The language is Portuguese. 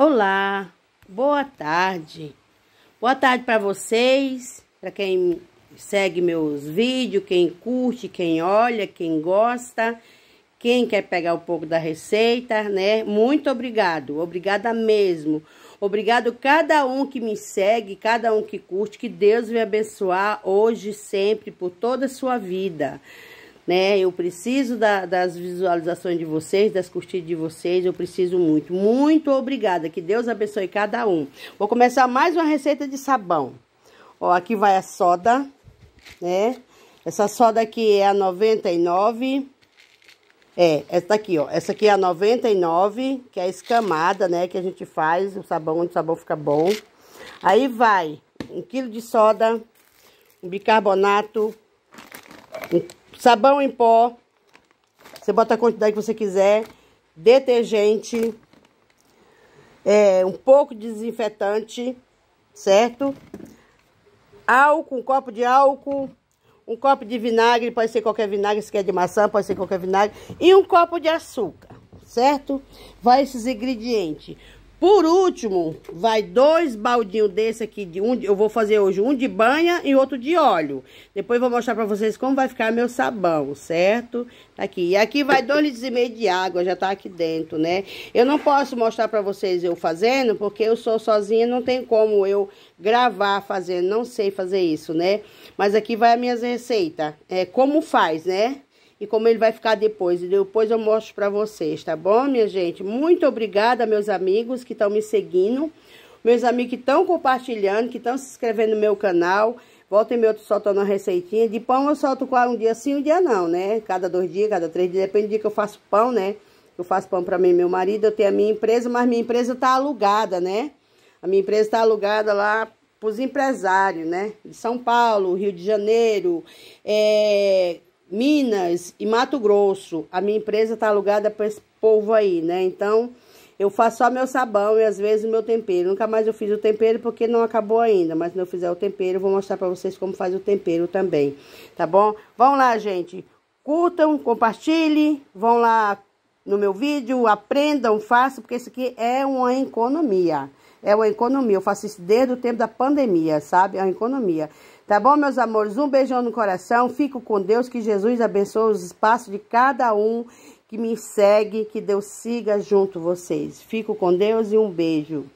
Olá, boa tarde. Boa tarde para vocês, para quem segue meus vídeos, quem curte, quem olha, quem gosta, quem quer pegar um pouco da receita, né? Muito obrigado, obrigada mesmo. Obrigado cada um que me segue, cada um que curte, que Deus venha abençoar hoje sempre por toda a sua vida né? Eu preciso da, das visualizações de vocês, das curtidas de vocês, eu preciso muito. Muito obrigada, que Deus abençoe cada um. Vou começar mais uma receita de sabão. Ó, aqui vai a soda, né? Essa soda aqui é a 99. É, essa aqui, ó. Essa aqui é a 99, que é a escamada, né? Que a gente faz o sabão, onde o sabão fica bom. Aí vai um quilo de soda, um bicarbonato, um Sabão em pó. Você bota a quantidade que você quiser. Detergente. É, um pouco de desinfetante, certo? Álcool, um copo de álcool. Um copo de vinagre, pode ser qualquer vinagre, se quer de maçã, pode ser qualquer vinagre. E um copo de açúcar, certo? Vai esses ingredientes. Por último, vai dois baldinhos desse aqui, de um, eu vou fazer hoje um de banha e outro de óleo. Depois vou mostrar pra vocês como vai ficar meu sabão, certo? Tá aqui. E aqui vai dois litros e meio de água, já tá aqui dentro, né? Eu não posso mostrar pra vocês eu fazendo, porque eu sou sozinha, não tem como eu gravar fazendo, não sei fazer isso, né? Mas aqui vai as minhas receitas, é, como faz, né? e como ele vai ficar depois. E depois eu mostro para vocês, tá bom, minha gente? Muito obrigada, meus amigos que estão me seguindo, meus amigos que estão compartilhando, que estão se inscrevendo no meu canal. Volta e meia eu tô soltando uma receitinha. De pão eu solto quase um dia sim, um dia não, né? Cada dois dias, cada três dias, depende do dia que eu faço pão, né? Eu faço pão para mim e meu marido, eu tenho a minha empresa, mas minha empresa tá alugada, né? A minha empresa tá alugada lá pros empresários, né? De São Paulo, Rio de Janeiro, é, Minas e Mato Grosso. A minha empresa está alugada para esse povo aí, né? Então, eu faço só meu sabão e às vezes o meu tempero. Nunca mais eu fiz o tempero porque não acabou ainda, mas quando eu fizer o tempero, vou mostrar para vocês como faz o tempero também, tá bom? Vão lá, gente. Curtam, compartilhem, vão lá no meu vídeo, aprendam, façam, porque isso aqui é uma economia. É uma economia. Eu faço isso desde o tempo da pandemia, sabe? É uma economia. Tá bom, meus amores? Um beijão no coração. Fico com Deus. Que Jesus abençoe os espaços de cada um que me segue. Que Deus siga junto vocês. Fico com Deus e um beijo.